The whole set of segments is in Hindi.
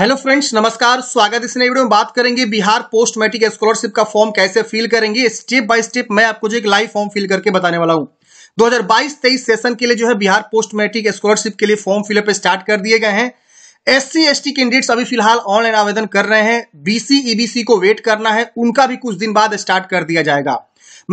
हेलो फ्रेंड्स नमस्कार स्वागत इस नए वीडियो में बात करेंगे बिहार पोस्ट मैट्रिक स्कॉलरशिप का फॉर्म कैसे फिल करेंगे स्टेप बाय स्टेप मैं आपको जो एक लाइव फॉर्म फिल करके बताने वाला हूं 2022-23 सेशन के लिए जो है बिहार पोस्ट मैट्रिक स्कॉलरशिप के लिए फॉर्म फिलअप स्टार्ट कर दिए गए हैं एस सी कैंडिडेट्स अभी फिलहाल ऑनलाइन आवेदन कर रहे हैं बीसी ईबीसी को वेट करना है उनका भी कुछ दिन बाद स्टार्ट कर दिया जाएगा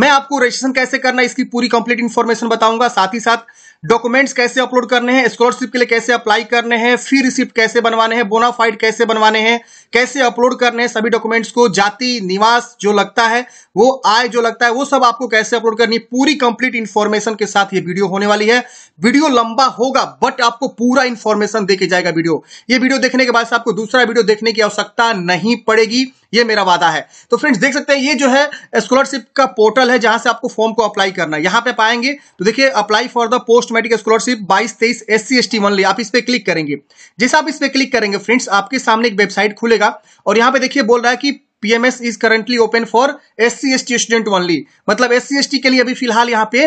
मैं आपको रजिस्ट्रेशन कैसे करना इसकी पूरी कंप्लीट इन्फॉर्मेशन बताऊंगा साथ ही साथ डॉक्यूमेंट्स कैसे अपलोड करने हैं स्कॉलरशिप के लिए कैसे अप्लाई करने हैं फी रिसिप्ट कैसे बनवाने हैं बोनाफाइड कैसे बनवाने हैं कैसे अपलोड करने हैं सभी डॉक्यूमेंट्स को जाति निवास जो लगता है वो आय जो लगता है वो सब आपको कैसे अपलोड करनी पूरी कंप्लीट इन्फॉर्मेशन के साथ ये वीडियो होने वाली है वीडियो लंबा होगा बट आपको पूरा इन्फॉर्मेशन देके जाएगा वीडियो ये वीडियो देखने के बाद आपको दूसरा वीडियो देखने की आवश्यकता नहीं पड़ेगी ये मेरा वादा है तो फ्रेंड्स देख सकते हैं ये जो है स्कॉलरशिप का पोर्टल है जहां से आपको फॉर्म को अप्लाई करना है यहां पे पाएंगे तो देखिए apply for the post matric scholarship 22 तेईस S C S T only आप इस पर क्लिक करेंगे जैसे आप इस पर क्लिक करेंगे फ्रेंड्स आपके सामने एक वेबसाइट खुलेगा और यहाँ पे देखिए बोल रहा है कि PMS is currently open for S C S T student only मतलब एस सी के लिए अभी फिलहाल यहाँ पे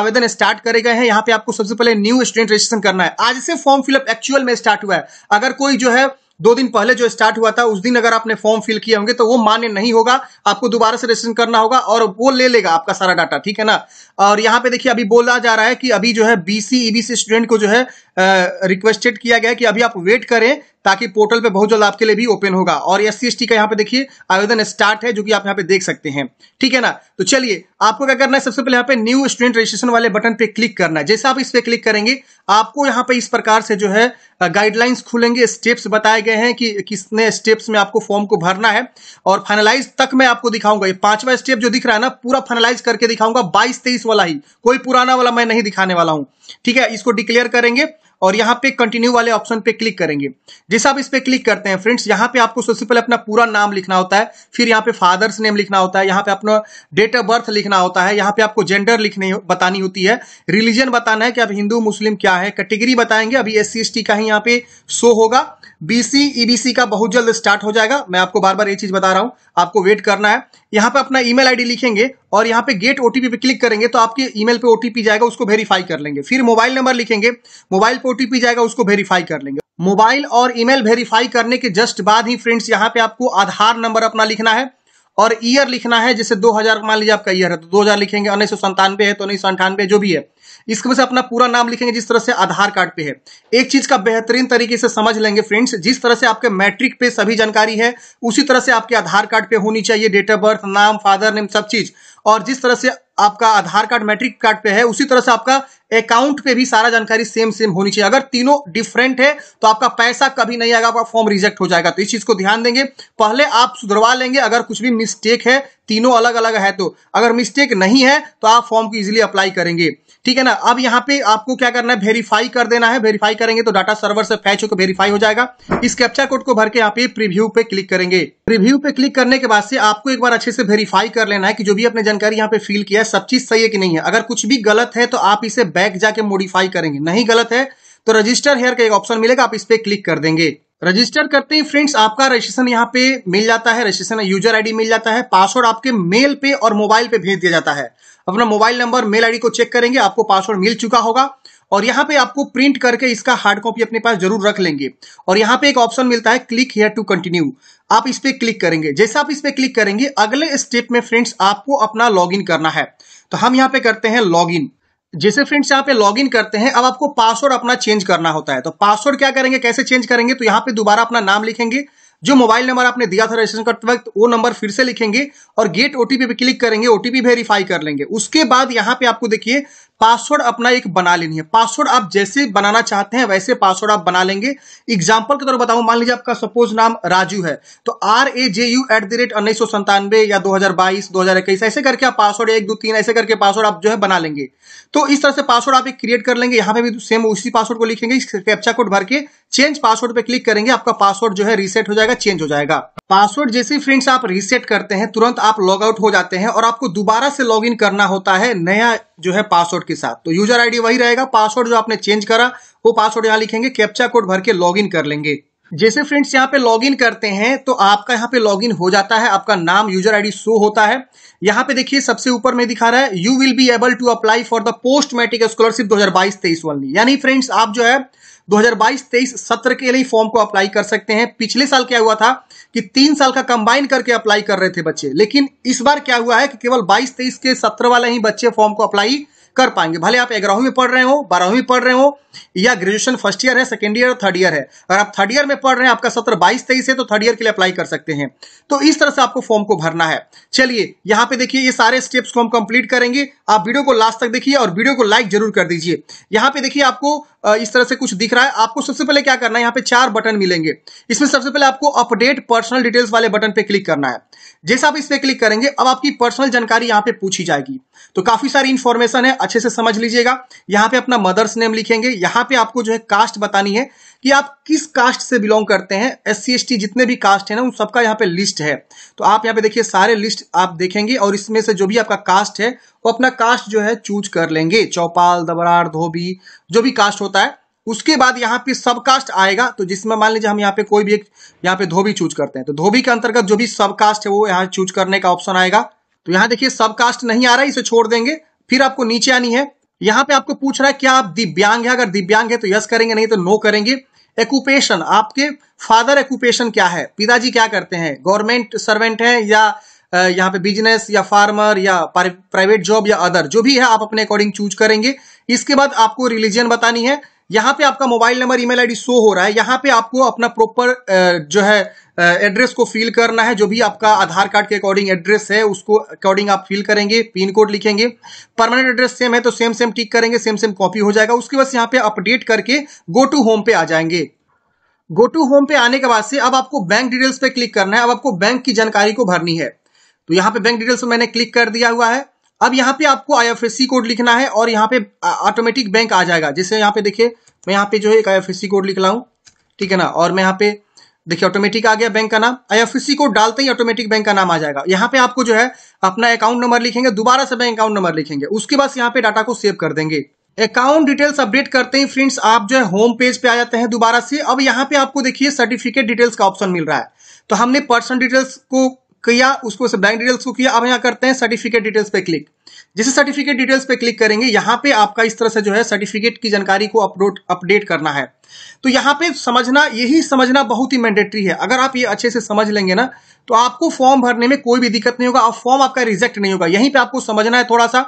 आवेदन स्टार्ट करे गए हैं यहाँ पे आपको सबसे पहले न्यू स्टूडेंट रजिस्ट्रेशन करना है आज से फॉर्म फिलअप एक्चुअल में स्टार्ट हुआ है अगर कोई जो है दो दिन पहले जो स्टार्ट हुआ था उस दिन अगर आपने फॉर्म फिल किए होंगे तो वो मान्य नहीं होगा आपको दोबारा से रजिस्ट्रेशन करना होगा और वो ले लेगा आपका सारा डाटा ठीक है ना और यहाँ पे देखिए अभी बोला जा रहा है कि अभी जो है बीसीईबी से स्टूडेंट को जो है रिक्वेस्टेड किया गया कि अभी आप वेट करें ताकि पोर्टल पे बहुत जल्द आपके लिए भी ओपन होगा और एस सी का यहाँ पे देखिए आवेदन स्टार्ट है जो कि आप यहाँ पे देख सकते हैं ठीक है ना तो चलिए आपको क्या करना है सबसे पहले यहाँ पे न्यू स्टूडेंट रजिस्ट्रेशन वाले बटन पे क्लिक करना है जैसे आप इस पे क्लिक करेंगे आपको यहाँ पे इस प्रकार से जो है गाइडलाइंस खुलेंगे स्टेप्स बताए गए हैं कि किसने स्टेप्स में आपको फॉर्म को भरना है और फाइनलाइज तक मैं आपको दिखाऊंगा ये पांचवा स्टेप जो दिख रहा है ना पूरा फाइनलाइज करके दिखाऊंगा बाईस तेईस वाला ही कोई पुराना वाला मैं नहीं दिखाने वाला हूँ ठीक है इसको डिक्लेयर करेंगे और यहाँ पे कंटिन्यू वाले ऑप्शन पे क्लिक करेंगे जैसे आप इस पे क्लिक करते हैं फ्रेंड्स यहाँ पे आपको सबसे पहले अपना पूरा नाम लिखना होता है फिर यहाँ पे फादर्स नेम लिखना होता है यहाँ पे अपना डेट ऑफ बर्थ लिखना होता है यहाँ पे आपको जेंडर लिखने बतानी होती है रिलीजन बताना है कि आप हिंदू मुस्लिम क्या है कैटेगरी बताएंगे अभी एस सी का ही यहाँ पे शो होगा बीसी ईबीसी e का बहुत जल्द स्टार्ट हो जाएगा मैं आपको बार बार ये चीज बता रहा हूँ आपको वेट करना है यहाँ पे अपना ईमेल आईडी लिखेंगे और यहाँ पे गेट ओटीपी पे क्लिक करेंगे तो आपके ईमेल पे ओटीपी जाएगा उसको वेरीफाई कर लेंगे फिर मोबाइल नंबर लिखेंगे मोबाइल पे ओटीपी जाएगा उसको वेरीफाई कर लेंगे मोबाइल और ईमेल वेरीफाई करने के जस्ट बाद ही फ्रेंड्स यहाँ पे आपको आधार नंबर अपना लिखना है और ईयर लिखना है जैसे 2000 मान लीजिए आपका ईयर है तो 2000 लिखेंगे उन्नीस सौ है तो उन्नीस सौ जो भी है इसके वजह से अपना पूरा नाम लिखेंगे जिस तरह से आधार कार्ड पे है एक चीज का बेहतरीन तरीके से समझ लेंगे फ्रेंड्स जिस तरह से आपके मैट्रिक पे सभी जानकारी है उसी तरह से आपके आधार कार्ड पे होनी चाहिए डेट ऑफ बर्थ नाम फादर नेम सब चीज़ और जिस तरह से आपका आधार कार्ड मैट्रिक कार्ड पे है उसी तरह से आपका अकाउंट पे भी सारा जानकारी सेम सेम होनी चाहिए अगर तीनों डिफरेंट है तो आपका पैसा कभी नहीं आएगा आपका फॉर्म रिजेक्ट हो जाएगा तो इस चीज को ध्यान देंगे पहले आप सुधरवा लेंगे अगर कुछ भी मिस्टेक है तीनों अलग अलग है तो अगर मिस्टेक नहीं है तो आप फॉर्म को इजिली अप्लाई करेंगे ठीक है ना अब यहाँ पे आपको क्या करना है वेरीफाई कर देना है वेरीफाई करेंगे तो डाटा सर्वर से फैच होकर वेरीफाई हो जाएगा इस कैप्चा कोड को भर के यहाँ पे प्रीव्यू पे क्लिक करेंगे प्रीव्यू पे क्लिक करने के बाद से आपको एक बार अच्छे से वेरीफाई कर लेना है कि जो भी आपने जानकारी यहाँ पे फिल किया सब चीज सही है कि नहीं है अगर कुछ भी गलत है तो आप इसे बैक जाके मॉडिफाई करेंगे नहीं गलत है तो रजिस्टर हेयर का एक ऑप्शन मिलेगा आप इस पर क्लिक कर देंगे रजिस्टर करते ही फ्रेंड्स आपका रजिस्ट्रेशन यहाँ पे मिल जाता है रजिस्ट्रेशन यूजर आईडी मिल जाता है पासवर्ड आपके मेल पे और मोबाइल पे भेज दिया जाता है अपना मोबाइल नंबर मेल आईडी को चेक करेंगे आपको पासवर्ड मिल चुका होगा और यहाँ पे आपको प्रिंट करके इसका हार्ड कॉपी अपने पास जरूर रख लेंगे और यहाँ पे एक ऑप्शन मिलता है क्लिक हेयर टू कंटिन्यू आप इस पर क्लिक करेंगे जैसे आप इस पर क्लिक करेंगे अगले स्टेप में फ्रेंड्स आपको अपना लॉग करना है तो हम यहाँ पे करते हैं लॉग जैसे फ्रेंड्स यहाँ पे लॉगिन करते हैं अब आपको पासवर्ड अपना चेंज करना होता है तो पासवर्ड क्या करेंगे कैसे चेंज करेंगे तो यहाँ पे दोबारा अपना नाम लिखेंगे जो मोबाइल नंबर आपने दिया था रजिस्ट्रेशन करते वक्त वो नंबर फिर से लिखेंगे और गेट ओटीपी पे क्लिक करेंगे ओटीपी वेरीफाई कर लेंगे उसके बाद यहाँ पे आपको देखिए पासवर्ड अपना एक बना लेनी है पासवर्ड आप जैसे बनाना चाहते हैं वैसे पासवर्ड आप बना लेंगे एग्जाम्पल के तौर पर बताऊं मान लीजिए आपका सपोज नाम राजू है तो R A J U at the rate उन्नीस सौ संतानवे या दो हजार बाईस दो हजार इक्कीस ऐसे करके आप पासवर्ड एक दो तीन ऐसे करके पासवर्ड आप जो है बना लेंगे तो इस तरह से पासवर्ड आप एक क्रिएट कर लेंगे यहाँ पे भी सेम उसी पासवर्ड को लिखेंगे कैप्चा कोड भर के चेंज पासवर्ड पर क्लिक करेंगे आपका पासवर्ड जो है रीसेट हो जाएगा चेंज हो जाएगा पासवर्ड जैसे फ्रेंड्स आप रीसेट करते हैं तुरंत आप लॉग आउट हो जाते हैं और आपको दोबारा से लॉग इन करना होता है नया जो है पासवर्ड के साथ तो यूजर आईडी वही रहेगा पासवर्ड जो आपने चेंज करा वो पासवर्ड यहाँ लिखेंगे कैप्चा कोड भर के लॉग कर लेंगे जैसे फ्रेंड्स यहाँ पे लॉगिन करते हैं तो आपका यहाँ पे लॉगिन हो जाता है आपका नाम यूजर आईडी शो होता है यहाँ पे देखिए सबसे ऊपर में दिखा रहा है you will be able to apply for the post matric scholarship 2022-23 वाली यानी फ्रेंड्स आप जो है 2022-23 सत्र के लिए फॉर्म को अप्लाई कर सकते हैं पिछले साल क्या हुआ था कि तीन साल का कंबाइन करके अप्लाई कर रहे थे बच्चे लेकिन इस बार क्या हुआ है कि केवल 22-23 के सत्र वाले ही बच्चे फॉर्म को अप्लाई कर पाएंगे भले आप ग्यारहवीं पढ़ रहे हो बारहवीं पढ़ रहे हो या ग्रेजुएशन फर्स्ट ईयर है सेकेंड ईयर थर्ड ईयर है अगर आप थर्ड ईयर में पढ़ रहे हैं आपका सत्र बाईस तेईस है तो थर्ड ईयर के लिए अप्लाई कर सकते हैं तो इस तरह से आपको फॉर्म को भरना है चलिए यहाँ पे देखिए ये सारे स्टेप्स को हम कंप्लीट करेंगे आप वीडियो को लास्ट तक देखिए और वीडियो को लाइक जरूर कर दीजिए यहाँ पे देखिए आपको इस तरह से कुछ दिख रहा है आपको सबसे पहले क्या करना है यहाँ पे चार बटन मिलेंगे इसमें सबसे पहले आपको अपडेट पर्सनल डिटेल्स वाले बटन पे क्लिक करना है जैसे आप इस पर क्लिक करेंगे अब आपकी पर्सनल जानकारी यहाँ पे पूछी जाएगी तो काफी सारी इंफॉर्मेशन है अच्छे से समझ लीजिएगा यहाँ पे अपना मदर्स नेम लिखेंगे यहाँ पे आपको जो है कास्ट बतानी है कि आप किस कास्ट से बिलोंग करते हैं एस सी जितने भी कास्ट है ना उन सबका यहाँ पे लिस्ट है तो आप यहाँ पे देखिए सारे लिस्ट आप देखेंगे और इसमें से जो भी आपका कास्ट है वो अपना कास्ट जो है चूज कर लेंगे चौपाल दबरार धोबी जो भी कास्ट होता है उसके बाद यहाँ पे सब कास्ट आएगा तो जिसमें मान लीजिए हम यहाँ पे कोई भी एक यहाँ पे धोबी चूज करते हैं तो धोबी के अंतर्गत जो भी सब कास्ट है वो यहाँ चूज करने का ऑप्शन आएगा तो यहाँ देखिए सब कास्ट नहीं आ रहा है इसे छोड़ देंगे फिर आपको नीचे आनी है यहाँ पे आपको पूछ रहा है क्या आप दिव्यांग है अगर दिव्यांग है तो यस करेंगे नहीं तो नो करेंगे एक्यूपेशन आपके फादर एक्यूपेशन क्या है पिताजी क्या करते हैं गवर्नमेंट सर्वेंट है या यहाँ पे बिजनेस या फार्मर या प्राइवेट जॉब या अदर जो भी है आप अपने अकॉर्डिंग चूज करेंगे इसके बाद आपको रिलीजन बतानी है यहाँ पे आपका mobile number email ID show हो रहा है यहाँ पे आपको अपना प्रॉपर जो है एड्रेस को फिल करना है जो भी आपका आधार कार्ड के अकॉर्डिंग एड्रेस है उसको अकॉर्डिंग आप फिल करेंगे पिन कोड लिखेंगे परमानेंट एड्रेस सेम है तो सेम सेम टिक करेंगे सेम सेम कॉपी हो जाएगा उसके बाद यहाँ पे अपडेट करके गो टू होम पे आ जाएंगे गो टू होम पे आने के बाद से अब आपको बैंक डिटेल्स पे क्लिक करना है अब आपको बैंक की जानकारी को भरनी है तो यहाँ पे बैंक डिटेल्स मैंने क्लिक कर दिया हुआ है अब यहाँ पे आपको आई कोड लिखना है और यहाँ पे ऑटोमेटिक बैंक आ जाएगा जैसे यहाँ पे देखिए मैं यहाँ पे जो है एक आई कोड लिख रहा हूँ ठीक है ना और मैं यहाँ पे देखिए ऑटोमेटिक आ गया बैंक का नाम सी कोड डालते ही ऑटोमेटिक बैंक का नाम आ जाएगा यहाँ पे आपको जो है अपना अकाउंट नंबर लिखेंगे दोबारा से बैंक अकाउंट नंबर लिखेंगे उसके बाद यहाँ पे डाटा को सेव कर देंगे अकाउंट डिटेल्स अपडेट करते ही फ्रेंड्स आप जो है होम पेज पे आ जाते हैं दोबारा से अब यहाँ पे आपको देखिए सर्टिफिकेट डिटेल्स का ऑप्शन मिल रहा है तो हमने पर्सनल डिटेल्स को किया उसको से बैंक डिटेल्स को किया अब यहाँ करते हैं सर्टिफिकेट डिटेल्स पे क्लिक जैसे सर्टिफिकेट डिटेल्स पे क्लिक करेंगे यहाँ पे आपका इस तरह से जो है सर्टिफिकेट की जानकारी को अपलोड अपडेट करना है तो यहाँ पे समझना यही समझना बहुत ही मैंडेटरी है अगर आप ये अच्छे से समझ लेंगे ना तो आपको फॉर्म भरने में कोई भी दिक्कत नहीं होगा आप फॉर्म आपका रिजेक्ट नहीं होगा यहीं पे आपको समझना है थोड़ा सा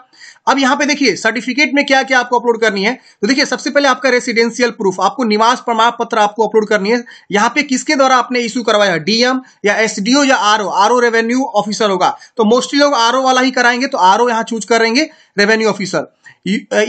अब यहाँ पे देखिए सर्टिफिकेट में क्या क्या आपको अपलोड करनी है तो देखिए सबसे पहले आपका रेसिडेंशियल प्रूफ आपको निवास प्रमाण पत्र आपको अपलोड करनी है यहाँ पे किसके द्वारा आपने इश्यू करवाया डीएम या एसडीओ या आरओ आरओ रेवेन्यू ऑफिसर होगा तो मोस्टली लोग आरओ वाला ही कराएंगे तो आरओ यहाँ चूज करेंगे revenue officer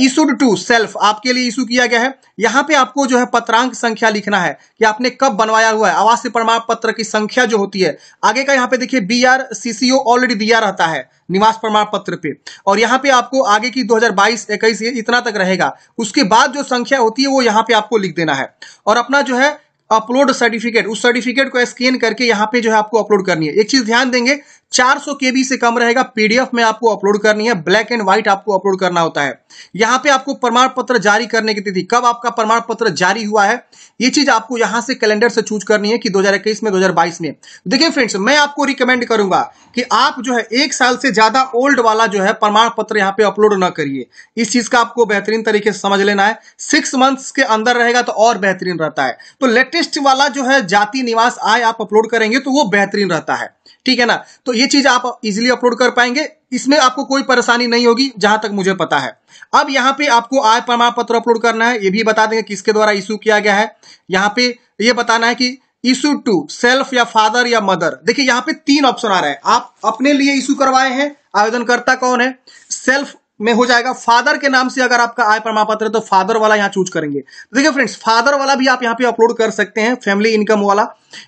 issued to self आपके लिए इशू किया गया है यहाँ पे आपको जो है पत्रांक संख्या लिखना है कि आपने कब बनवाया हुआ है आवासीय प्रमाण पत्र की संख्या जो होती है आगे का यहाँ पे देखिए B R C C O already दिया रहता है निवास प्रमाण पत्र पे और यहाँ पे आपको आगे की 2022 21 इतना तक रहेगा उसके बाद जो संख्या होती है वो यहाँ पे आपको लिख देना है और अपना जो है अपलोड सर्टिफिकेट उस सर्टिफिकेट को स्कैन करके यहाँ पे जो है आपको अपलोड करनी है एक चीज ध्यान देंगे 400 बी से कम रहेगा पीडीएफ में आपको अपलोड करनी है ब्लैक एंड व्हाइट आपको अपलोड करना होता है यहां पे आपको प्रमाण पत्र जारी करने की तिथि कब आपका प्रमाण पत्र जारी हुआ है ये चीज आपको यहां से कैलेंडर से चूज करनी है कि 2021 में 2022 में देखिए फ्रेंड्स मैं आपको रिकमेंड करूंगा कि आप जो है एक साल से ज्यादा ओल्ड वाला जो है प्रमाण पत्र यहाँ पे अपलोड ना करिए इस चीज का आपको बेहतरीन तरीके से समझ लेना है सिक्स मंथ्स के अंदर रहेगा तो और बेहतरीन रहता है तो लेटेस्ट वाला जो है जाति निवास आय आप अपलोड करेंगे तो वो बेहतरीन रहता है ठीक है ना तो ये चीज आप इजिली अपलोड कर पाएंगे इसमें आपको कोई परेशानी नहीं होगी जहां तक मुझे पता है अब यहाँ पे आपको आय प्रमाण पत्र अपलोड करना है ये भी बता देंगे किसके द्वारा इशू किया गया है यहाँ पे ये बताना है कि इशू टू सेल्फ या फादर या मदर देखिए यहाँ पे तीन ऑप्शन आ रहा है आप अपने लिए इशू करवाए हैं आवेदनकर्ता कौन है सेल्फ में हो जाएगा फादर के नाम से अगर आपका आय प्रमाण पत्र है तो फादर वाला यहाँ चूज करेंगे देखिए फ्रेंड्स फादर वाला भी आप यहाँ पे अपलोड कर सकते हैं फैमिली इनकम वाला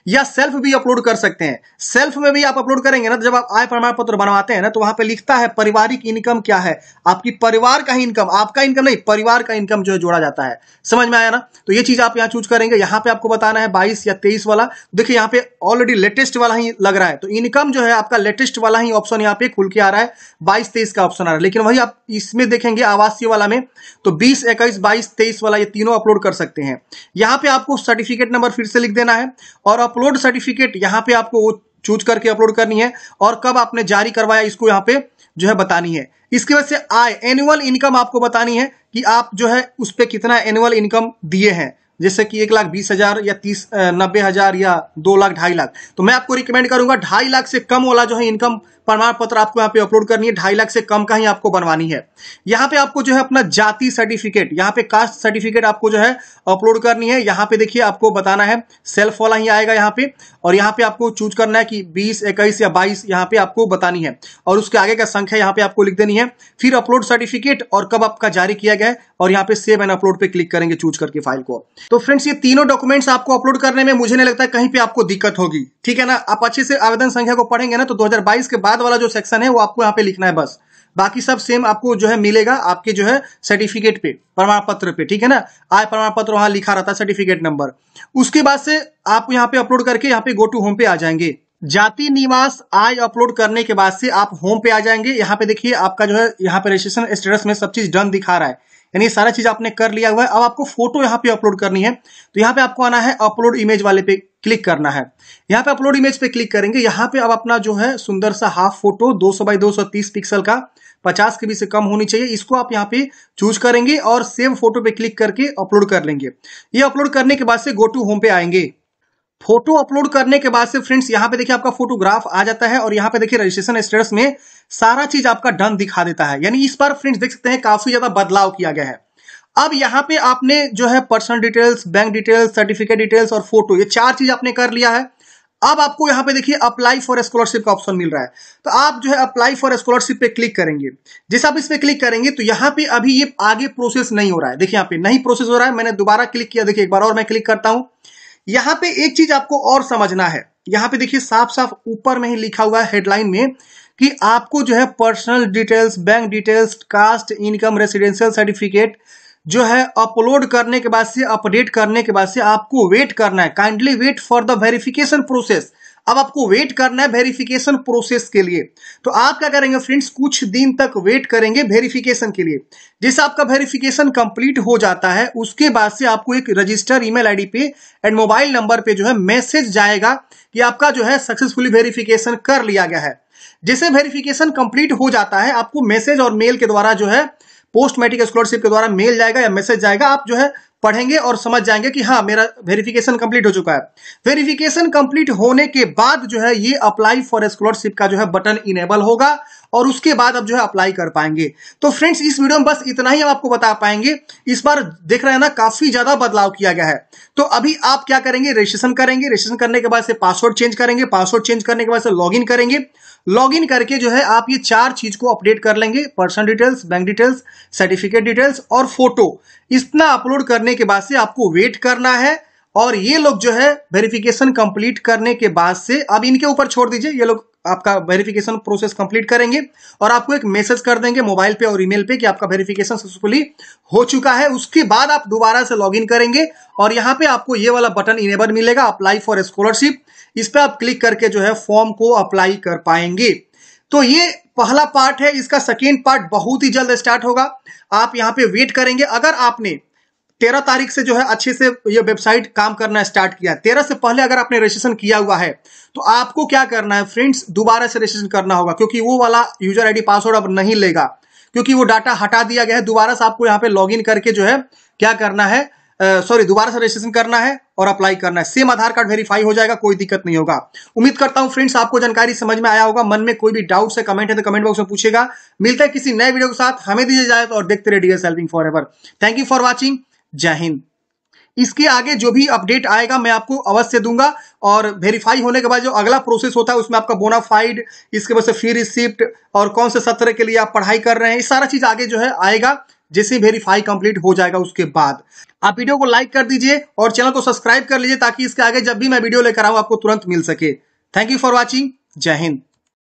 या सेल्फ भी अपलोड कर सकते हैं सेल्फ में भी आप अपलोड करेंगे ना तो जब आप आय प्रमाण पत्र बनवाते हैं ना तो वहां पे लिखता है पारिवारिक इनकम क्या है आपकी परिवार का ही इनकम आपका इनकम नहीं परिवार का इनकम जो है जोड़ा जाता है समझ में आया ना तो ये चीज आप यहाँ चूज करेंगे यहाँ पे आपको बताना है बाईस या तेईस वाला देखिए यहाँ पे ऑलरेडी लेटेस्ट वाला ही लग रहा है तो इनकम जो है आपका लेटेस्ट वाला ही ऑप्शन यहाँ पे खुल के आ रहा है बाईस तेईस का ऑप्शन आ रहा है लेकिन वही आप इसमें देखेंगे आवासीय वाला में तो बीस इक्कीस बाईस तेईस वाला ये तीनों अपलोड कर सकते हैं यहाँ पे आपको सर्टिफिकेट नंबर फिर से लिख देना है और और अपलोड सर्टिफिकेट यहाँ पे आपको वो चूज करके अपलोड करनी है और कब आपने जारी करवाया इसको यहाँ पे जो है बतानी है इसके वजह से आय एनुअल इनकम आपको बतानी है कि आप जो है उस पर कितना एनुअल इनकम दिए हैं जैसे कि एक लाख बीस हजार या तीस नब्बे हजार या दो लाख ढाई लाख तो मैं आपको रिकमेंड करूंगा ढाई लाख से कम वाला जो है इनकम प्रमाण पत्र आपको यहाँ पे अपलोड करनी है ढाई लाख से कम का ही आपको बनवानी है यहाँ पे आपको जो है अपना जाति सर्टिफिकेट यहाँ पे कास्ट सर्टिफिकेट आपको जो है अपलोड करनी है यहाँ पे देखिए आपको बताना है सेल्फ वाला ही आएगा यहाँ पे और यहाँ पे आपको चूज करना है कि बीस इक्कीस या बाईस यहाँ पे आपको बतानी है और उसके आगे का संख्या यहाँ पे आपको लिख देनी है फिर अपलोड सर्टिफिकेट और कब आपका जारी किया गया और यहाँ पे सेव एंड अपलोड पे क्लिक करेंगे चूज करके फाइल को तो फ्रेंड्स ये तीनों डॉक्यूमेंट्स आपको अपलोड करने में मुझे नहीं लगता कहीं पे आपको दिक्कत होगी ठीक है ना आप अच्छे से आवेदन संख्या को पढ़ेंगे ना तो 2022 के बाद बाद वाला जो सेक्शन है वो आपको यहाँ पे लिखना है बस बाकी सब सेम आपको जो है मिलेगा आपके जो है सर्टिफिकेट पे प्रमाण पत्र पे ठीक है ना आय प्रमाण पत्र वहां लिखा रहता है सर्टिफिकेट नंबर उसके बाद से आप यहाँ पे अपलोड करके यहाँ पे गो टू होम पे आ जाएंगे जाति निवास आय अपलोड करने के बाद से आप होम पे आ जाएंगे यहाँ पे देखिए आपका जो है यहाँ पे रजिस्ट्रेशन स्टेटस में सब चीज डन दिखा रहा है यानी सारा चीज आपने कर लिया हुआ है अब आपको फोटो यहाँ पे अपलोड करनी है तो यहाँ पे आपको आना है अपलोड इमेज वाले पे क्लिक करना है यहाँ पे अपलोड इमेज पे क्लिक करेंगे यहाँ पे अब अपना जो है सुंदर सा हाफ फोटो 200 बाई तीस पिक्सल का पचास के बीच से कम होनी चाहिए इसको आप यहाँ पे चूज करेंगे और सेव फोटो पे क्लिक करके अपलोड कर लेंगे ये अपलोड करने के बाद से गो टू होम पे आएंगे फोटो अपलोड करने के बाद से फ्रेंड्स यहाँ पे देखिए आपका फोटोग्राफ आ जाता है और यहाँ पे देखिए रजिस्ट्रेशन स्टेटस में सारा चीज आपका डन दिखा देता है यानी इस बार फ्रेंड्स देख सकते हैं काफी ज्यादा बदलाव किया गया है अब यहाँ पे आपने जो है personal details bank details certificate details और फोटो ये चार चीज आपने कर लिया है अब आपको यहाँ पे देखिए अप्लाई फॉर स्कॉलरशिप का ऑप्शन मिल रहा है तो आप जो है अप्लाई फॉर स्कॉलरशिप पे क्लिक करेंगे जैसे आप इस पे क्लिक करेंगे तो यहाँ पे अभी ये आगे प्रोसेस नहीं हो रहा है देखिए यहाँ पे नहीं प्रोसेस हो रहा है मैंने दोबारा क्लिक किया देखिए एक बार और मैं क्लिक करता हूँ यहां पे एक चीज आपको और समझना है यहां पे देखिए साफ साफ ऊपर में ही लिखा हुआ है हेडलाइन में कि आपको जो है personal details bank details caste income residential certificate जो है अपलोड करने के बाद से अपडेट करने के बाद से आपको वेट करना है kindly wait for the verification process अब आपको वेट करना है वेरिफिकेशन प्रोसेस के लिए तो आप क्या करेंगे फ्रेंड्स कुछ दिन तक वेट करेंगे वेरिफिकेशन के लिए जैसे आपका वेरिफिकेशन कंप्लीट हो जाता है उसके बाद से आपको एक रजिस्टर ईमेल आईडी पे एंड मोबाइल नंबर पे जो है मैसेज जाएगा कि आपका जो है सक्सेसफुली वेरिफिकेशन कर लिया गया है जैसे वेरिफिकेशन कंप्लीट हो जाता है आपको मैसेज और मेल के द्वारा जो है पोस्ट मेट्रिक स्कॉलरशिप के द्वारा मेल जाएगा या मैसेज जाएगा आप जो है पढ़ेंगे और समझ जाएंगे कि हाँ मेरा वेरिफिकेशन कंप्लीट हो चुका है वेरिफिकेशन कंप्लीट होने के बाद जो है ये अप्लाई फॉर स्कॉलरशिप का जो है बटन इनेबल होगा और उसके बाद अब जो है अप्लाई कर पाएंगे तो फ्रेंड्स इस वीडियो में बस इतना ही हम आपको बता पाएंगे इस बार देख रहे हैं ना काफी ज्यादा बदलाव किया गया है तो अभी आप क्या करेंगे रजिस्ट्रेशन करेंगे रजिस्ट्रेशन करने के बाद से पासवर्ड चेंज करेंगे पासवर्ड चेंज करने के बाद से लॉग करेंगे लॉगिन करके जो है आप ये चार चीज को अपडेट कर लेंगे personal details bank details certificate details और फोटो इतना अपलोड करने के बाद से आपको वेट करना है और ये लोग जो है वेरिफिकेशन कंप्लीट करने के बाद से अब इनके ऊपर छोड़ दीजिए ये लोग आपका वेरिफिकेशन प्रोसेस कंप्लीट करेंगे और आपको एक मैसेज कर देंगे मोबाइल पे और ईमेल पे कि आपका वेरिफिकेशन सक्सेसफुली हो चुका है उसके बाद आप दोबारा से लॉगिन करेंगे और यहाँ पे आपको ये वाला बटन इनेबल मिलेगा अप्लाई फॉर स्कॉलरशिप इस पर आप क्लिक करके जो है फॉर्म को अप्लाई कर पाएंगे तो ये पहला पार्ट है इसका सेकेंड पार्ट बहुत ही जल्द स्टार्ट होगा आप यहाँ पे वेट करेंगे अगर आपने तेरह तारीख से जो है अच्छे से ये वेबसाइट काम करना स्टार्ट किया है तेरह से पहले अगर आपने रजिस्ट्रेशन किया हुआ है तो आपको क्या करना है फ्रेंड्स दोबारा से रजिस्ट्रेशन करना होगा क्योंकि वो वाला यूजर आईडी पासवर्ड अब नहीं लेगा क्योंकि वो डाटा हटा दिया गया है दोबारा से आपको यहाँ पे लॉग करके जो है क्या करना है सॉरी दोबारा से रजिस्ट्रेशन करना है और अप्लाई करना है सेम आधार कार्ड वेरीफाई हो जाएगा कोई दिक्कत नहीं होगा उम्मीद करता हूं फ्रेंड्स आपको जानकारी समझ में आया होगा मन में कोई भी डाउट है कमेंट है तो कमेंट बॉक्स में पूछेगा मिलता है किसी नए वीडियो के साथ हमें दीजिए जाए और देखते रहिए सेल्विंग for ever thank you for watching जय हिंद इसके आगे जो भी अपडेट आएगा मैं आपको अवश्य दूंगा और वेरीफाई होने के बाद जो अगला प्रोसेस होता है उसमें आपका बोनाफाइड इसके वजह से फी रिसिप्ट और कौन से सत्र के लिए आप पढ़ाई कर रहे हैं ये सारा चीज आगे जो है आएगा जैसे वेरीफाई कंप्लीट हो जाएगा उसके बाद आप वीडियो को लाइक कर दीजिए और चैनल को सब्सक्राइब कर लीजिए ताकि इसके आगे जब भी मैं वीडियो लेकर आऊँ आपको तुरंत मिल सके थैंक यू फॉर वॉचिंग जय हिंद